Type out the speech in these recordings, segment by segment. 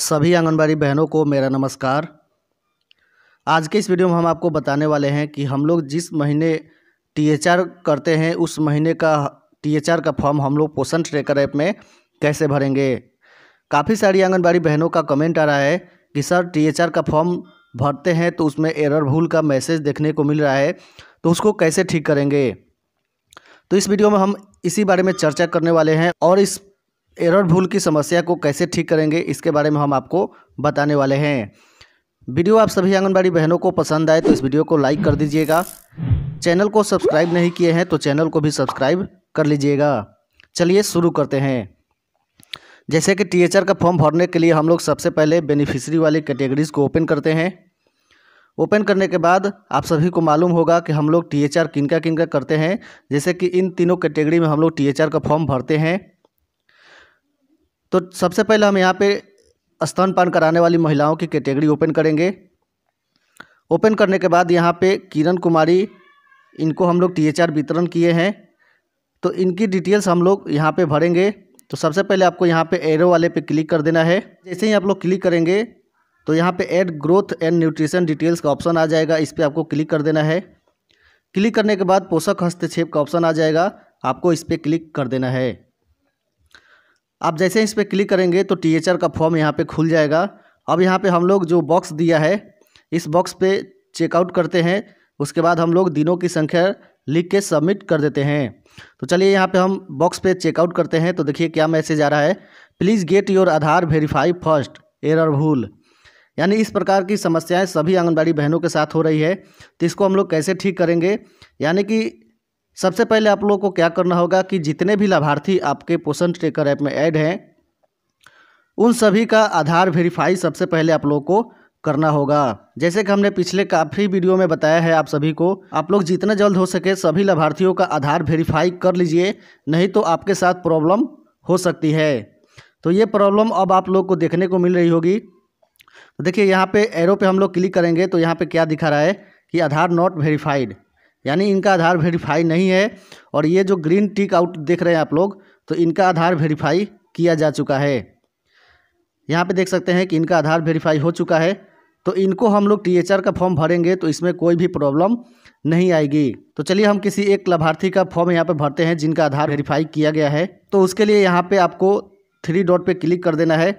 सभी आंगनबाड़ी बहनों को मेरा नमस्कार आज के इस वीडियो में हम आपको बताने वाले हैं कि हम लोग जिस महीने आर करते हैं उस महीने का आर का फॉर्म हम लोग पोषण ट्रेकर ऐप में कैसे भरेंगे काफ़ी सारी आंगनबाड़ी बहनों का कमेंट आ रहा है कि सर आर का फॉर्म भरते हैं तो उसमें एरर भूल का मैसेज देखने को मिल रहा है तो उसको कैसे ठीक करेंगे तो इस वीडियो में हम इसी बारे में चर्चा करने वाले हैं और इस एरर भूल की समस्या को कैसे ठीक करेंगे इसके बारे में हम आपको बताने वाले हैं वीडियो आप सभी आंगनबाड़ी बहनों को पसंद आए तो इस वीडियो को लाइक कर दीजिएगा चैनल को सब्सक्राइब नहीं किए हैं तो चैनल को भी सब्सक्राइब कर लीजिएगा चलिए शुरू करते हैं जैसे कि टी का फॉर्म भरने के लिए हम लोग सबसे पहले बेनिफिशरी वाली कैटेगरीज़ को ओपन करते हैं ओपन करने के बाद आप सभी को मालूम होगा कि हम लोग टी एच आर किनका किनका करते हैं जैसे कि इन तीनों कैटेगरी में हम लोग टी एच आर का फॉर्म भरते हैं तो सबसे पहले हम यहाँ पे स्तनपान कराने वाली महिलाओं की कैटेगरी ओपन करेंगे ओपन करने के बाद यहाँ पे किरण कुमारी इनको हम लोग आर वितरण किए हैं तो इनकी डिटेल्स हम लोग यहाँ पे भरेंगे तो सबसे पहले आपको यहाँ पे एरो वाले पे क्लिक कर देना है जैसे ही आप लोग क्लिक करेंगे तो यहाँ पे add growth and nutrition details का ऑप्शन आ जाएगा इस पर आपको क्लिक कर देना है क्लिक करने के बाद पोषक हस्तक्षेप का ऑप्शन आ जाएगा आपको इस पर क्लिक कर देना है आप जैसे इस पर क्लिक करेंगे तो टी का फॉर्म यहाँ पर खुल जाएगा अब यहाँ पर हम लोग जो बॉक्स दिया है इस बॉक्स पर चेकआउट करते हैं उसके बाद हम लोग दिनों की संख्या लिख के सबमिट कर देते हैं तो चलिए यहाँ पे हम बॉक्स पे चेकआउट करते हैं तो देखिए क्या मैसेज आ रहा है please get your Aadhaar verify first error भूल यानी इस प्रकार की समस्याएं सभी आंगनबाड़ी बहनों के साथ हो रही है तो इसको हम लोग कैसे ठीक करेंगे यानी कि सबसे पहले आप लोगों को क्या करना होगा कि जितने भी लाभार्थी आपके पोषण ट्रेकर ऐप में ऐड हैं उन सभी का आधार वेरीफाई सबसे पहले आप लोगों को करना होगा जैसे कि हमने पिछले काफ़ी वीडियो में बताया है आप सभी को आप लोग जितना जल्द हो सके सभी लाभार्थियों का आधार वेरीफाई कर लीजिए नहीं तो आपके साथ प्रॉब्लम हो सकती है तो ये प्रॉब्लम अब आप लोग को देखने को मिल रही होगी तो देखिए यहाँ पे एरो पे हम लोग क्लिक करेंगे तो यहाँ पे क्या दिखा रहा है कि आधार नॉट वेरीफाइड यानी इनका आधार वेरीफाई नहीं है और ये जो ग्रीन टिक आउट देख रहे हैं आप लोग तो इनका आधार वेरीफाई किया जा चुका है यहाँ पे देख सकते हैं कि इनका आधार वेरीफाई हो चुका है तो इनको हम लोग टी का फॉर्म भरेंगे तो इसमें कोई भी प्रॉब्लम नहीं आएगी तो चलिए हम किसी एक लाभार्थी का फॉर्म यहाँ पर भरते हैं जिनका आधार वेरीफाई किया गया है तो उसके लिए यहाँ पर आपको थ्री डॉट पर क्लिक कर देना है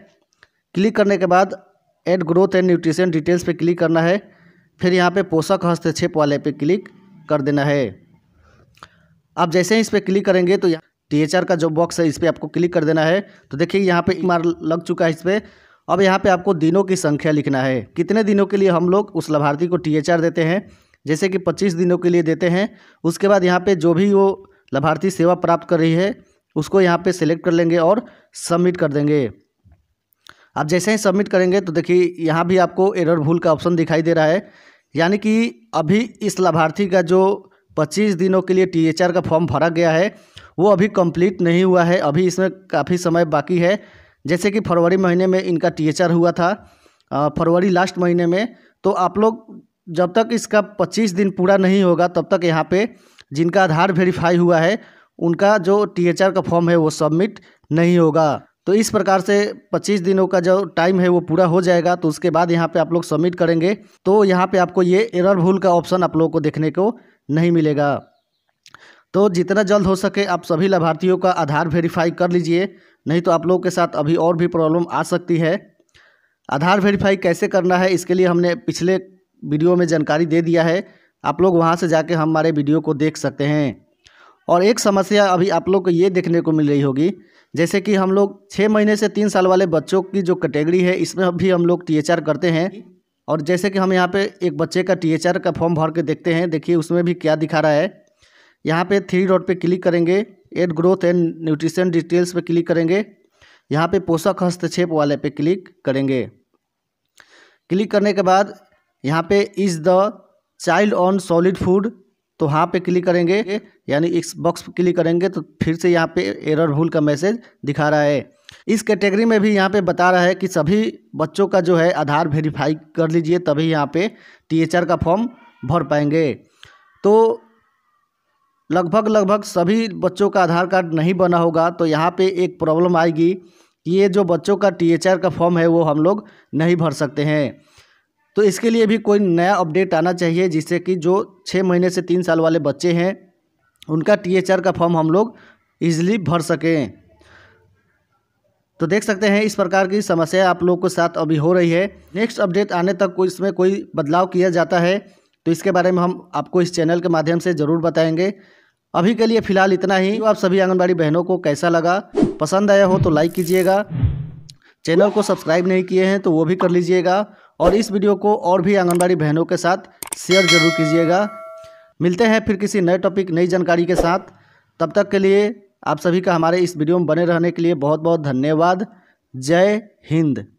क्लिक करने के बाद add growth and nutrition details पर क्लिक करना है फिर यहाँ पे पोषक हस्तक्षेप वाले पे क्लिक कर देना है आप जैसे ही इस पर क्लिक करेंगे तो यहाँ टी का जो बॉक्स है इस पर आपको क्लिक कर देना है तो देखिए यहाँ पे इमार लग चुका है इस पर अब यहाँ पे आपको दिनों की संख्या लिखना है कितने दिनों के लिए हम लोग उस लाभार्थी को टी देते हैं जैसे कि पच्चीस दिनों के लिए देते हैं उसके बाद यहाँ पर जो भी वो लाभार्थी सेवा प्राप्त कर रही है उसको यहाँ पर सेलेक्ट कर लेंगे और सबमिट कर देंगे आप जैसे ही सबमिट करेंगे तो देखिए यहाँ भी आपको एरर भूल का ऑप्शन दिखाई दे रहा है यानी कि अभी इस लाभार्थी का जो पच्चीस दिनों के लिए टीएचआर का फॉर्म भरा गया है वो अभी कंप्लीट नहीं हुआ है अभी इसमें काफ़ी समय बाकी है जैसे कि फरवरी महीने में इनका टीएचआर हुआ था फरवरी लास्ट महीने में तो आप लोग जब तक इसका पच्चीस दिन पूरा नहीं होगा तब तक यहाँ पे जिनका आधार वेरीफाई हुआ है उनका जो आर का फॉर्म है वो सबमिट नहीं होगा तो इस प्रकार से 25 दिनों का जो टाइम है वो पूरा हो जाएगा तो उसके बाद यहाँ पे आप लोग सबमिट करेंगे तो यहाँ पे आपको ये एरर भूल का ऑप्शन आप लोगों को देखने को नहीं मिलेगा तो जितना जल्द हो सके आप सभी लाभार्थियों का आधार वेरीफाई कर लीजिए नहीं तो आप लोगों के साथ अभी और भी प्रॉब्लम आ सकती है आधार वेरीफाई कैसे करना है इसके लिए हमने पिछले वीडियो में जानकारी दे दिया है आप लोग वहाँ से जाके हमारे वीडियो को देख सकते हैं और एक समस्या अभी आप लोग को ये देखने को मिल रही होगी जैसे कि हम लोग छः महीने से तीन साल वाले बच्चों की जो कैटेगरी है इसमें भी हम लोग टी करते हैं और जैसे कि हम यहाँ पे एक बच्चे का टी का फॉर्म भर के देखते हैं देखिए उसमें भी क्या दिखा रहा है यहाँ पे थ्री डॉट पे क्लिक करेंगे add growth and nutrition details पे क्लिक करेंगे यहाँ पे पोषक हस्तक्षेप वाले पे क्लिक करेंगे क्लिक करने के बाद यहाँ पे is the child on solid food तो हाँ पे क्लिक करेंगे यानी इस बॉक्स पर क्लिक करेंगे तो फिर से यहाँ पे एरर भूल का मैसेज दिखा रहा है इस कैटेगरी में भी यहाँ पे बता रहा है कि सभी बच्चों का जो है आधार वेरीफाई कर लीजिए तभी यहाँ पे टी का फॉर्म भर पाएंगे तो लगभग लगभग सभी बच्चों का आधार कार्ड नहीं बना होगा तो यहाँ पर एक प्रॉब्लम आएगी कि ये जो बच्चों का टी का फॉर्म है वो हम लोग नहीं भर सकते हैं तो इसके लिए भी कोई नया अपडेट आना चाहिए जिससे कि जो छः महीने से तीन साल वाले बच्चे हैं उनका टी का फॉर्म हम लोग ईजिली भर सकें तो देख सकते हैं इस प्रकार की समस्या आप लोग के साथ अभी हो रही है नेक्स्ट अपडेट आने तक कोई इसमें कोई बदलाव किया जाता है तो इसके बारे में हम आपको इस चैनल के माध्यम से ज़रूर बताएंगे अभी के लिए फ़िलहाल इतना ही आप सभी आंगनबाड़ी बहनों को कैसा लगा पसंद आया हो तो लाइक कीजिएगा चैनल को सब्सक्राइब नहीं किए हैं तो वो भी कर लीजिएगा और इस वीडियो को और भी आंगनबाड़ी बहनों के साथ शेयर जरूर कीजिएगा मिलते हैं फिर किसी नए टॉपिक नई जानकारी के साथ तब तक के लिए आप सभी का हमारे इस वीडियो में बने रहने के लिए बहुत बहुत धन्यवाद जय हिंद